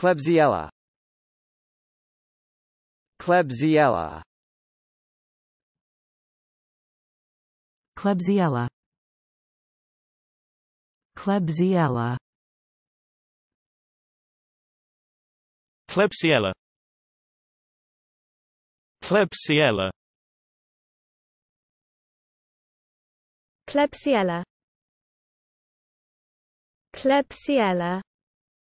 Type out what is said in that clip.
Klebsiella Klebsiella Klebsiella Klebsiella Klebsiella Klebsiella Klebsiella Klebsiella